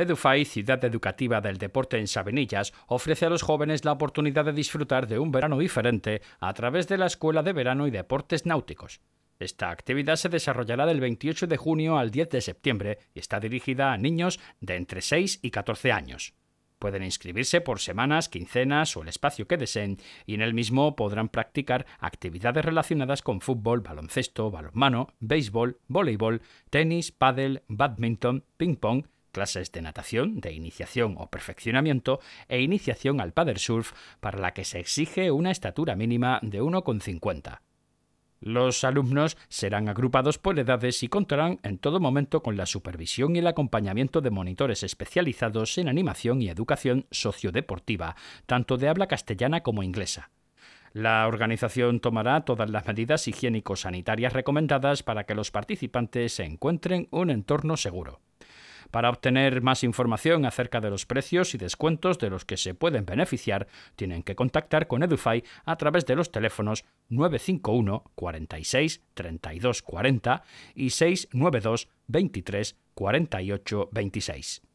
Edufy, ciudad educativa del deporte en Sabenillas, ofrece a los jóvenes la oportunidad de disfrutar de un verano diferente a través de la Escuela de Verano y Deportes Náuticos. Esta actividad se desarrollará del 28 de junio al 10 de septiembre y está dirigida a niños de entre 6 y 14 años. Pueden inscribirse por semanas, quincenas o el espacio que deseen y en el mismo podrán practicar actividades relacionadas con fútbol, baloncesto, balonmano, béisbol, voleibol, tenis, pádel, badminton, ping-pong, clases de natación, de iniciación o perfeccionamiento e iniciación al paddle surf para la que se exige una estatura mínima de 1,50. Los alumnos serán agrupados por edades y contarán en todo momento con la supervisión y el acompañamiento de monitores especializados en animación y educación sociodeportiva, tanto de habla castellana como inglesa. La organización tomará todas las medidas higiénico-sanitarias recomendadas para que los participantes se encuentren un entorno seguro. Para obtener más información acerca de los precios y descuentos de los que se pueden beneficiar, tienen que contactar con Edufy a través de los teléfonos 951 46 32 40 y 692 23 48 26.